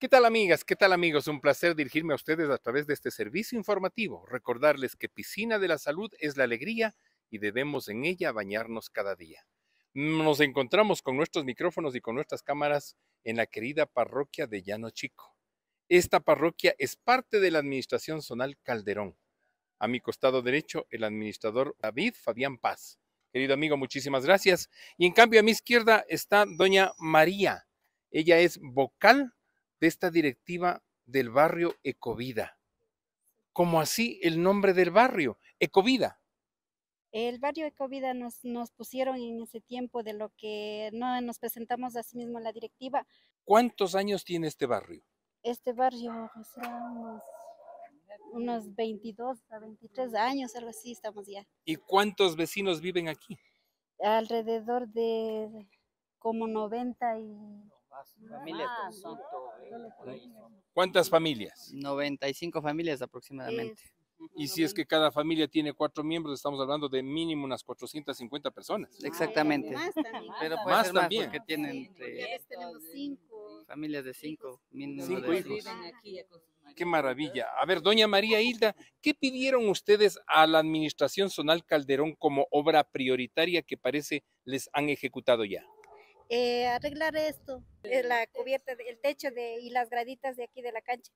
¿Qué tal amigas? ¿Qué tal amigos? Un placer dirigirme a ustedes a través de este servicio informativo. Recordarles que Piscina de la Salud es la alegría y debemos en ella bañarnos cada día. Nos encontramos con nuestros micrófonos y con nuestras cámaras en la querida parroquia de Llano Chico. Esta parroquia es parte de la Administración Zonal Calderón. A mi costado derecho, el administrador David Fabián Paz. Querido amigo, muchísimas gracias. Y en cambio, a mi izquierda está doña María. Ella es vocal de esta directiva del barrio Ecovida. ¿Cómo así el nombre del barrio, Ecovida. El barrio Ecovida nos, nos pusieron en ese tiempo de lo que no nos presentamos a sí mismo la directiva. ¿Cuántos años tiene este barrio? Este barrio, será unos, unos 22 a 23 años, algo así estamos ya. ¿Y cuántos vecinos viven aquí? Alrededor de como 90 y Familias ah, ¿Cuántas familias? 95 familias aproximadamente. Y si es que cada familia tiene cuatro miembros, estamos hablando de mínimo unas 450 personas. Exactamente. Pero más también. tienen familias de cinco. Qué maravilla. A ver, doña María Hilda, ¿qué pidieron ustedes a la administración zonal Calderón como obra prioritaria que parece les han ejecutado ya? Eh, arreglar esto, eh, la cubierta, el techo de, y las graditas de aquí de la cancha.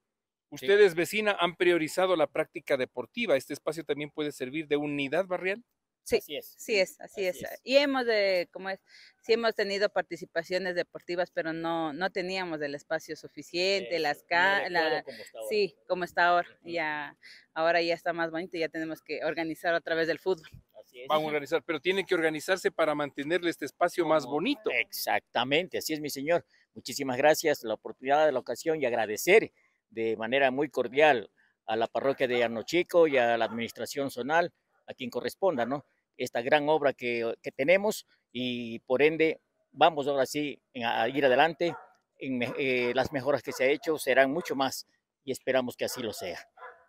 Ustedes, vecina, han priorizado la práctica deportiva. ¿Este espacio también puede servir de unidad barrial? Sí, así es. sí es, así, es. Y hemos de, como es, sí hemos tenido participaciones deportivas, pero no, no teníamos el espacio suficiente, las sí, como está ahora. Ya, ahora ya está más bonito, y ya tenemos que organizar otra vez el fútbol van a organizar, pero tienen que organizarse para mantenerle este espacio más bonito. Exactamente, así es, mi señor. Muchísimas gracias la oportunidad, de la ocasión y agradecer de manera muy cordial a la parroquia de Arnochico y a la administración zonal, a quien corresponda, ¿no? Esta gran obra que, que tenemos y por ende vamos ahora sí a ir adelante. En, eh, las mejoras que se ha hecho serán mucho más y esperamos que así lo sea.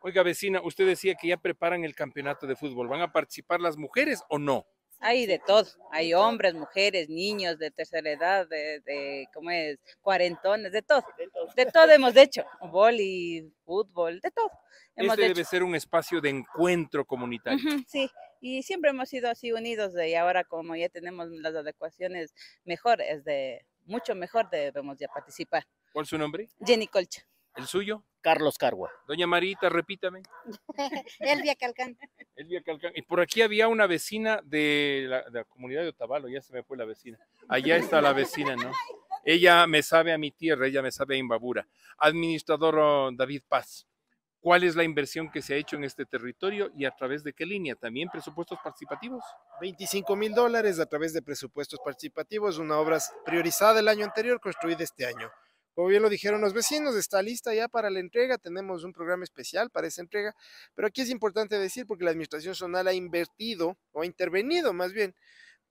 Oiga, vecina, usted decía que ya preparan el campeonato de fútbol. ¿Van a participar las mujeres o no? Hay de todo, hay hombres, mujeres, niños de tercera edad, de, ¿cómo es? Cuarentones, de todo. De todo hemos hecho, boli, fútbol, de todo. este debe ser un espacio de encuentro comunitario. sí, y siempre hemos sido así unidos y ahora como ya tenemos las adecuaciones mejor, es de mucho mejor debemos ya participar. ¿Cuál es su nombre? Jenny Colcha. ¿El suyo? Carlos Cargua. Doña Marita, repítame. Elvia Calcán. Elvia Calcán. Y por aquí había una vecina de la, comunidad de Otavalo, ya se me fue la vecina. Allá está la vecina, ¿no? Ella me sabe a mi tierra, ella me sabe a Imbabura. Administrador oh, David Paz, ¿cuál es la inversión que se ha hecho en este territorio y a través de qué línea? ¿También presupuestos participativos? 25 mil dólares a través de presupuestos participativos, una obra priorizada el año anterior, construida este año. Como bien lo dijeron los vecinos, está lista ya para la entrega, tenemos un programa especial para esa entrega, pero aquí es importante decir porque la Administración Zonal ha invertido o ha intervenido más bien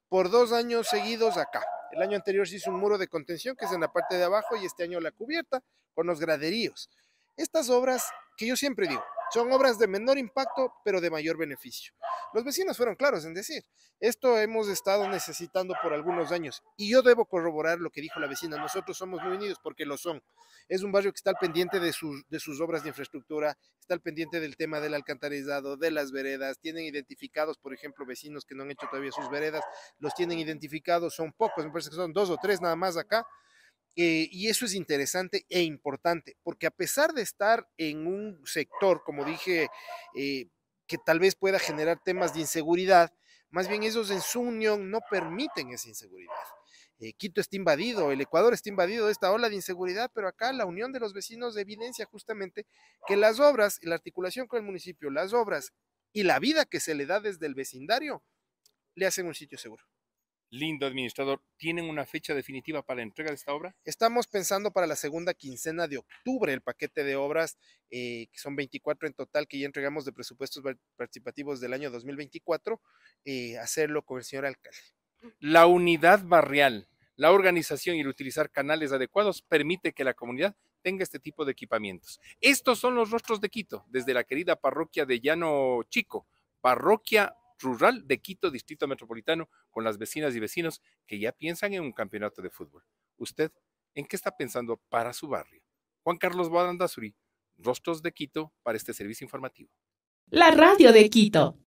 por dos años seguidos acá. El año anterior se hizo un muro de contención que es en la parte de abajo y este año la cubierta con los graderíos. Estas obras que yo siempre digo, son obras de menor impacto pero de mayor beneficio. Los vecinos fueron claros en decir, esto hemos estado necesitando por algunos años y yo debo corroborar lo que dijo la vecina, nosotros somos muy unidos porque lo son. Es un barrio que está al pendiente de sus, de sus obras de infraestructura, está al pendiente del tema del alcantarillado, de las veredas, tienen identificados, por ejemplo, vecinos que no han hecho todavía sus veredas, los tienen identificados, son pocos, me parece que son dos o tres nada más acá. Eh, y eso es interesante e importante, porque a pesar de estar en un sector, como dije, eh, que tal vez pueda generar temas de inseguridad, más bien esos en su unión no permiten esa inseguridad. Eh, Quito está invadido, el Ecuador está invadido de esta ola de inseguridad, pero acá la unión de los vecinos evidencia justamente que las obras, la articulación con el municipio, las obras y la vida que se le da desde el vecindario le hacen un sitio seguro. Lindo administrador, ¿tienen una fecha definitiva para la entrega de esta obra? Estamos pensando para la segunda quincena de octubre el paquete de obras, eh, que son 24 en total, que ya entregamos de presupuestos participativos del año 2024, eh, hacerlo con el señor alcalde. La unidad barrial, la organización y el utilizar canales adecuados permite que la comunidad tenga este tipo de equipamientos. Estos son los rostros de Quito, desde la querida parroquia de Llano Chico, parroquia rural de Quito, Distrito Metropolitano, con las vecinas y vecinos que ya piensan en un campeonato de fútbol. ¿Usted en qué está pensando para su barrio? Juan Carlos Boadandazuri, Rostros de Quito, para este servicio informativo. La radio de Quito.